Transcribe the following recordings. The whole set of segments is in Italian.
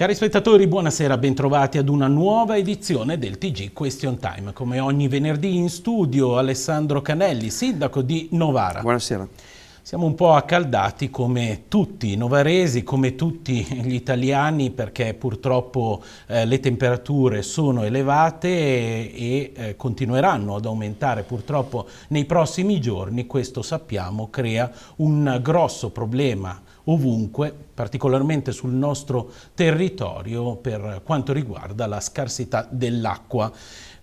Cari spettatori, buonasera, bentrovati ad una nuova edizione del TG Question Time. Come ogni venerdì in studio Alessandro Canelli, sindaco di Novara. Buonasera. Siamo un po' accaldati come tutti i novaresi, come tutti gli italiani, perché purtroppo eh, le temperature sono elevate e, e eh, continueranno ad aumentare purtroppo nei prossimi giorni. Questo sappiamo crea un grosso problema ovunque, particolarmente sul nostro territorio per quanto riguarda la scarsità dell'acqua.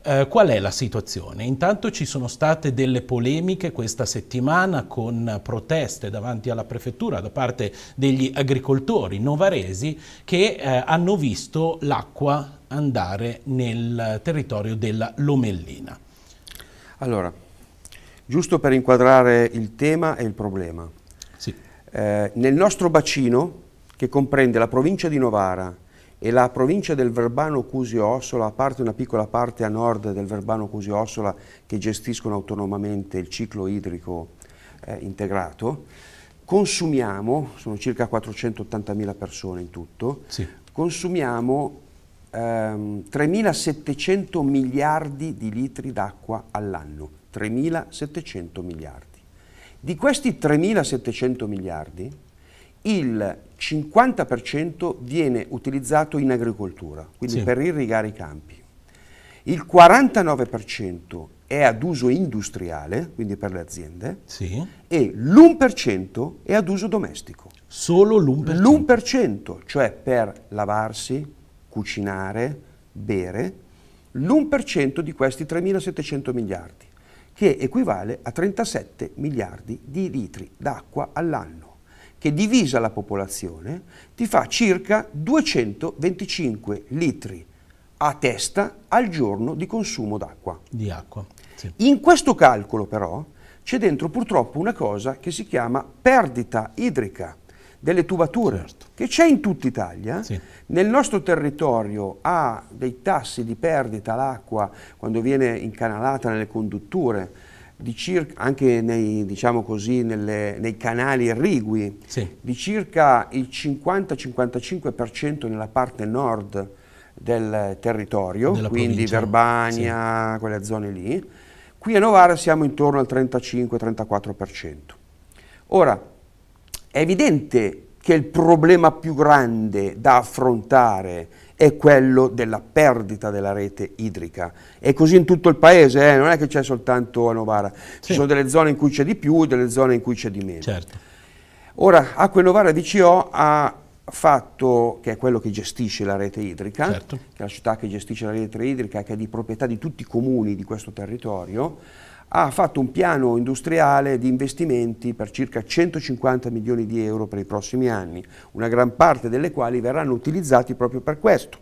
Eh, qual è la situazione? Intanto ci sono state delle polemiche questa settimana con proteste davanti alla prefettura da parte degli agricoltori novaresi che eh, hanno visto l'acqua andare nel territorio della Lomellina. Allora, giusto per inquadrare il tema e il problema, eh, nel nostro bacino, che comprende la provincia di Novara e la provincia del Verbano Cusio Ossola, a parte una piccola parte a nord del Verbano Cusio Ossola che gestiscono autonomamente il ciclo idrico eh, integrato, consumiamo, sono circa 480.000 persone in tutto, sì. consumiamo ehm, 3.700 miliardi di litri d'acqua all'anno, 3.700 miliardi. Di questi 3.700 miliardi, il 50% viene utilizzato in agricoltura, quindi sì. per irrigare i campi. Il 49% è ad uso industriale, quindi per le aziende, sì. e l'1% è ad uso domestico. Solo l'1%? L'1%, cioè per lavarsi, cucinare, bere, l'1% di questi 3.700 miliardi che equivale a 37 miliardi di litri d'acqua all'anno, che divisa la popolazione ti fa circa 225 litri a testa al giorno di consumo d'acqua. Di acqua. Sì. In questo calcolo però c'è dentro purtroppo una cosa che si chiama perdita idrica delle tubature certo. che c'è in tutta Italia. Sì. Nel nostro territorio ha dei tassi di perdita l'acqua quando viene incanalata nelle condutture, circa, anche nei, diciamo così, nelle, nei canali irrigui, sì. di circa il 50-55% nella parte nord del territorio, Della quindi provincia. Verbania, sì. quelle zone lì. Qui a Novara siamo intorno al 35-34%. Ora, è evidente che il problema più grande da affrontare è quello della perdita della rete idrica. È così in tutto il paese, eh? non è che c'è soltanto a Novara. Sì. Ci sono delle zone in cui c'è di più e delle zone in cui c'è di meno. Certo. Ora, Acque Novara DCO ha fatto, che è quello che gestisce la rete idrica, certo. che è la città che gestisce la rete idrica, che è di proprietà di tutti i comuni di questo territorio, ha fatto un piano industriale di investimenti per circa 150 milioni di euro per i prossimi anni, una gran parte delle quali verranno utilizzati proprio per questo,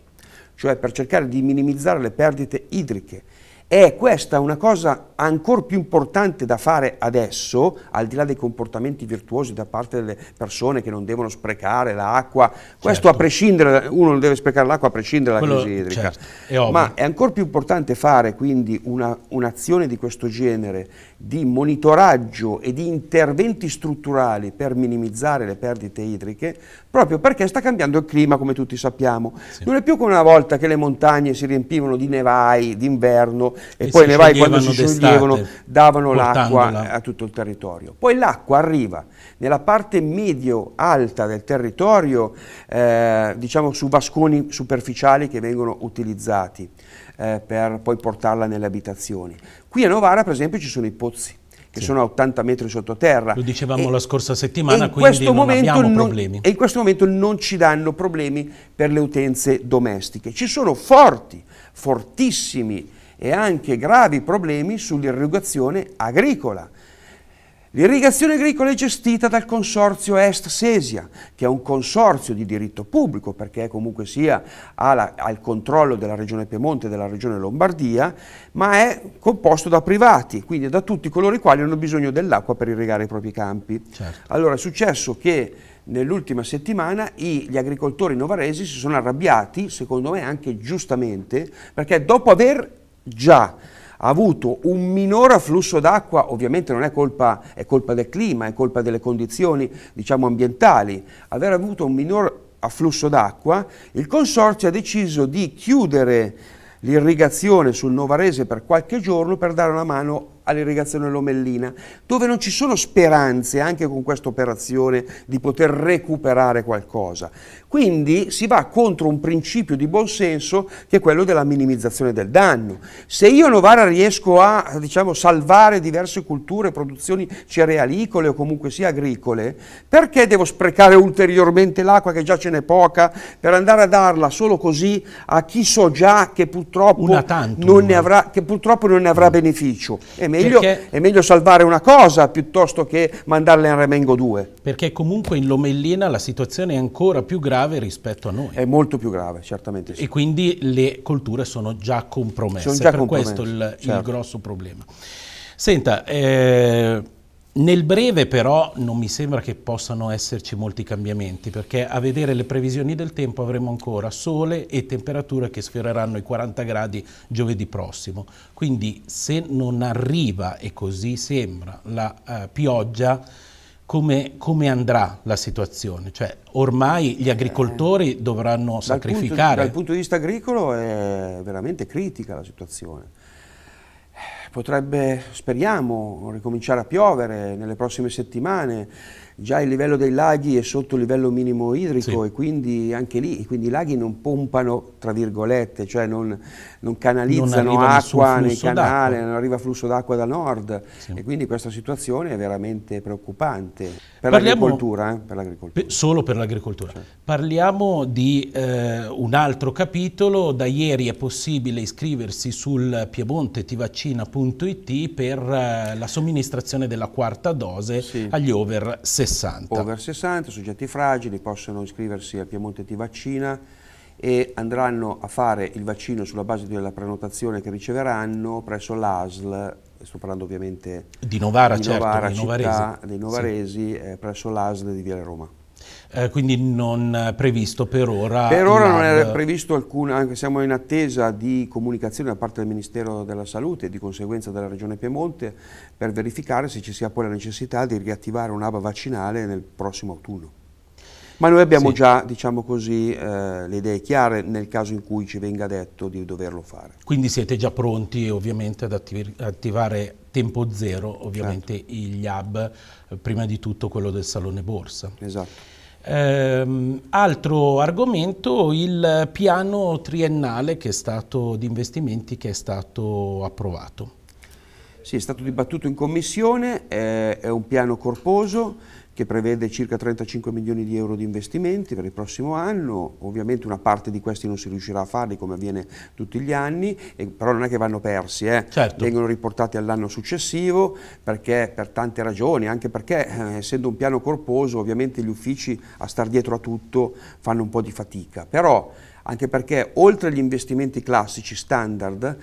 cioè per cercare di minimizzare le perdite idriche è questa una cosa ancora più importante da fare adesso, al di là dei comportamenti virtuosi da parte delle persone che non devono sprecare l'acqua, questo certo. a prescindere, uno non deve sprecare l'acqua a prescindere dalla crisi idrica, certo, è ma è ancora più importante fare quindi un'azione di questo genere di monitoraggio e di interventi strutturali per minimizzare le perdite idriche, proprio perché sta cambiando il clima come tutti sappiamo. Sì. Non è più come una volta che le montagne si riempivano di nevai d'inverno, e, e poi ne vai quando si scioglievano davano l'acqua a tutto il territorio. Poi l'acqua arriva nella parte medio-alta del territorio, eh, diciamo su vasconi superficiali che vengono utilizzati eh, per poi portarla nelle abitazioni. Qui a Novara per esempio ci sono i pozzi che sì. sono a 80 metri sottoterra. Lo dicevamo e, la scorsa settimana, quindi non momento abbiamo problemi. e in questo momento non ci danno problemi per le utenze domestiche. Ci sono forti, fortissimi e anche gravi problemi sull'irrigazione agricola. L'irrigazione agricola è gestita dal consorzio Est Sesia, che è un consorzio di diritto pubblico, perché comunque sia ha, il controllo della regione Piemonte e della regione Lombardia, ma è composto da privati, quindi da tutti coloro i quali hanno bisogno dell'acqua per irrigare i propri campi. Certo. Allora è successo che nell'ultima settimana i, gli agricoltori novaresi si sono arrabbiati, secondo me anche giustamente, perché dopo aver già avuto un minor afflusso d'acqua, ovviamente non è colpa, è colpa, del clima, è colpa delle condizioni diciamo, ambientali, aver avuto un minor afflusso d'acqua, il Consorzio ha deciso di chiudere l'irrigazione sul Novarese per qualche giorno per dare una mano all'irrigazione lomellina, dove non ci sono speranze anche con questa operazione di poter recuperare qualcosa. Quindi si va contro un principio di buonsenso che è quello della minimizzazione del danno. Se io a Novara riesco a diciamo, salvare diverse culture, produzioni cerealicole o comunque sia agricole, perché devo sprecare ulteriormente l'acqua che già ce n'è poca per andare a darla solo così a chi so già che purtroppo, non ne, avrà, che purtroppo non ne avrà, mm. beneficio? E meglio, è meglio salvare una cosa piuttosto che mandarla in remengo due. Perché comunque in Lomellina la situazione è ancora più grave rispetto a noi. È molto più grave, certamente sì. E quindi le colture sono già compromesse, sono già per compromesse, questo il, certo. il grosso problema. Senta, eh, nel breve però non mi sembra che possano esserci molti cambiamenti perché a vedere le previsioni del tempo avremo ancora sole e temperature che sfioreranno i 40 gradi giovedì prossimo. Quindi se non arriva, e così sembra, la eh, pioggia, come, come, andrà la situazione? Cioè, ormai gli agricoltori dovranno dal sacrificare. Punto, dal punto di vista agricolo è veramente critica la situazione potrebbe, speriamo, ricominciare a piovere nelle prossime settimane già il livello dei laghi è sotto il livello minimo idrico sì. e quindi anche lì quindi i laghi non pompano, tra virgolette, cioè non, non canalizzano non acqua nel canale, non arriva flusso d'acqua da nord sì. e quindi questa situazione è veramente preoccupante per l'agricoltura. Eh? solo per l'agricoltura. Sì. Certo. Parliamo di eh, un altro capitolo, da ieri è possibile iscriversi sul piemontetivaccina.it per eh, la somministrazione della quarta dose agli over 60. 60. Over 60, soggetti fragili, possono iscriversi al Piemonte Ti Vaccina e andranno a fare il vaccino sulla base della prenotazione che riceveranno presso l'ASL, sto parlando ovviamente di Novara, di Novara, certo, città, dei Novaresi, sì. eh, presso l'ASL di Viale Roma. Eh, quindi non previsto per ora. Per ora non è previsto alcun, anche siamo in attesa di comunicazione da parte del Ministero della Salute e di conseguenza della Regione Piemonte per verificare se ci sia poi la necessità di riattivare un'aba vaccinale nel prossimo autunno. Ma noi abbiamo sì. già, diciamo così, eh, le idee chiare nel caso in cui ci venga detto di doverlo fare. Quindi siete già pronti ovviamente ad attiv attivare tempo zero certo. ovviamente certo. gli hub, eh, prima di tutto quello del Salone Borsa. Esatto. Eh, altro argomento, il piano triennale che è stato di investimenti che è stato approvato. Sì, è stato dibattuto in commissione, è, eh, è un piano corposo, che prevede circa 35 milioni di euro di investimenti per il prossimo anno, ovviamente una parte di questi non si riuscirà a farli come avviene tutti gli anni, però non è che vanno persi, eh. certo. vengono riportati all'anno successivo perché per tante ragioni, anche perché eh, essendo un piano corposo ovviamente gli uffici a star dietro a tutto fanno un po' di fatica, però anche perché oltre agli investimenti classici standard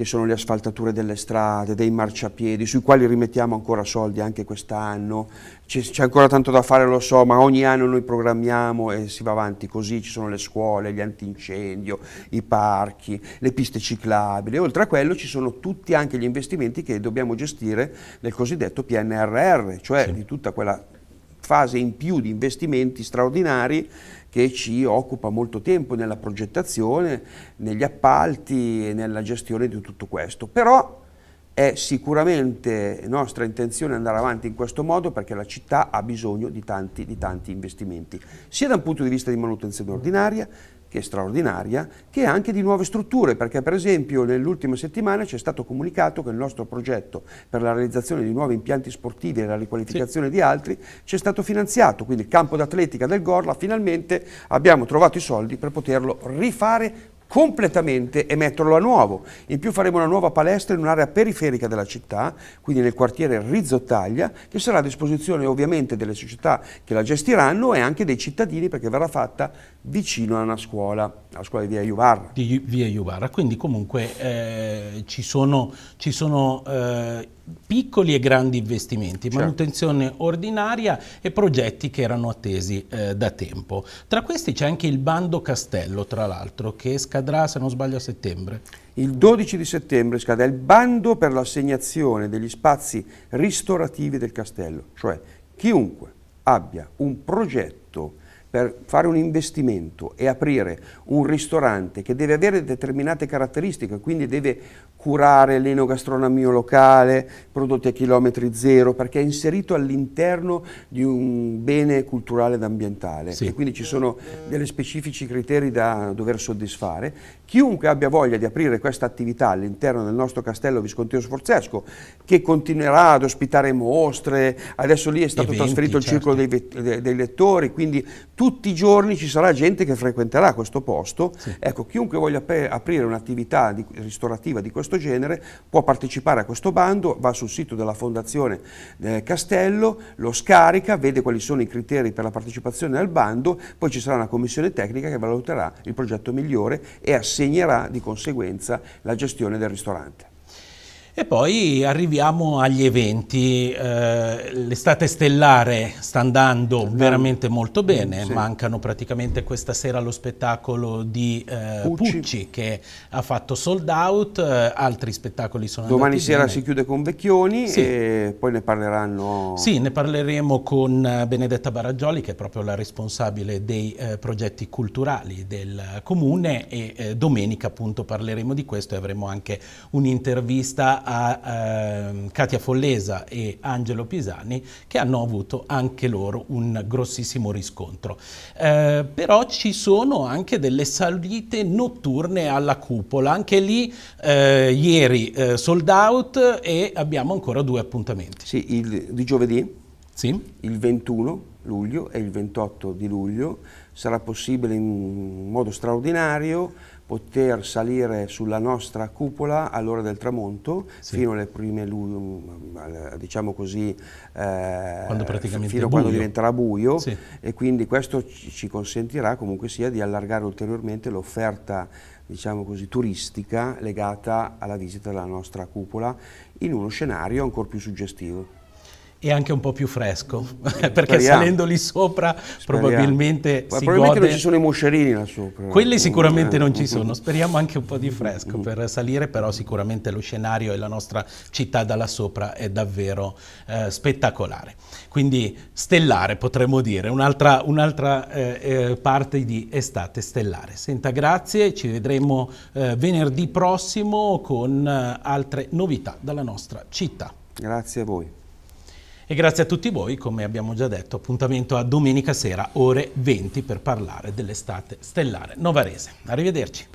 che sono le asfaltature delle strade, dei marciapiedi, sui quali rimettiamo ancora soldi anche quest'anno. C'è ancora tanto da fare, lo so, ma ogni anno noi programmiamo e si va avanti così. Ci sono le scuole, gli antincendio, i parchi, le piste ciclabili. Oltre a quello ci sono tutti anche gli investimenti che dobbiamo gestire nel cosiddetto PNRR, cioè sì. di tutta quella fase in più di investimenti straordinari che ci occupa molto tempo nella progettazione, negli appalti e nella gestione di tutto questo. Però è sicuramente nostra intenzione andare avanti in questo modo perché la città ha bisogno di tanti, di tanti investimenti, sia da un punto di vista di manutenzione ordinaria, che è straordinaria, che è anche di nuove strutture, perché per esempio nell'ultima settimana ci è stato comunicato che il nostro progetto per la realizzazione di nuovi impianti sportivi e la riqualificazione sì. di altri ci è stato finanziato, quindi il campo d'atletica del Gorla finalmente abbiamo trovato i soldi per poterlo rifare completamente e metterlo a nuovo. In più faremo una nuova palestra in un'area periferica della città, quindi nel quartiere Rizzottaglia, che sarà a disposizione ovviamente delle società che la gestiranno e anche dei cittadini perché verrà fatta vicino a una scuola, la scuola di Via Iuvarra. Di Via Iuvarra, quindi comunque eh, ci sono, ci sono eh, piccoli e grandi investimenti, certo. manutenzione ordinaria e progetti che erano attesi eh, da tempo. Tra questi c'è anche il bando Castello, tra l'altro, che scadrà, se non sbaglio, a settembre. Il 12 di settembre scade il bando per l'assegnazione degli spazi ristorativi del castello, cioè chiunque abbia un progetto per fare un investimento e aprire un ristorante che deve avere determinate caratteristiche, quindi deve curare l'enogastronomia locale, prodotti a chilometri zero, perché è inserito all'interno di un bene culturale ed ambientale sì. e quindi ci sono degli specifici criteri da dover soddisfare. Chiunque abbia voglia di aprire questa attività all'interno del nostro castello Visconteo Sforzesco, che continuerà ad ospitare mostre, adesso lì è stato Eventi, trasferito il certo. circolo dei, dei, lettori, quindi tutti i giorni ci sarà gente che frequenterà questo posto. Sì. Ecco, chiunque voglia aprire un'attività ristorativa di questo questo genere, può partecipare a questo bando, va sul sito della Fondazione eh, Castello, lo scarica, vede quali sono i criteri per la partecipazione al bando, poi ci sarà una commissione tecnica che valuterà il progetto migliore e assegnerà di conseguenza la gestione del ristorante. E poi arriviamo agli eventi, eh, l'estate stellare sta andando Beh, veramente molto bene, sì. mancano praticamente questa sera lo spettacolo di eh, Pucci. Pucci. che ha fatto sold out, eh, altri spettacoli sono Domani andati Domani sera bene. si chiude con Vecchioni sì. e poi ne parleranno... Sì, ne parleremo con eh, Benedetta Baraggioli che è proprio la responsabile dei eh, progetti culturali del comune e domenica appunto parleremo di questo e avremo anche un'intervista a eh, Katia Follesa e Angelo Pisani che hanno avuto anche loro un grossissimo riscontro. Eh, però ci sono anche delle salite notturne alla cupola, anche lì eh, ieri eh, sold out e abbiamo ancora due appuntamenti. Sì, il, di giovedì, sì. il 21 luglio e il 28 di luglio sarà possibile in modo straordinario poter salire sulla nostra cupola all'ora del tramonto sì. fino alle prime diciamo così, eh, quando fino a quando diventerà buio sì. e quindi questo ci consentirà comunque sia di allargare ulteriormente l'offerta diciamo così, turistica legata alla visita della nostra cupola in uno scenario ancora più suggestivo e anche un po' più fresco, perché Speriamo. salendo lì sopra Speriamo. probabilmente Ma si probabilmente gode... non ci sono i moscerini là sopra. Quelli sicuramente non ci eh. sono, speriamo anche un po' di fresco mm. per salire, però sicuramente lo scenario e la nostra città da là sopra è davvero eh, spettacolare. Quindi stellare potremmo dire, un'altra, un'altra eh, eh parte di estate stellare. Senta, grazie, ci vedremo eh, venerdì prossimo con eh, altre novità dalla nostra città. Grazie a voi. E grazie a tutti voi, come abbiamo già detto, appuntamento a domenica sera ore 20 per parlare dell'estate stellare novarese. Arrivederci.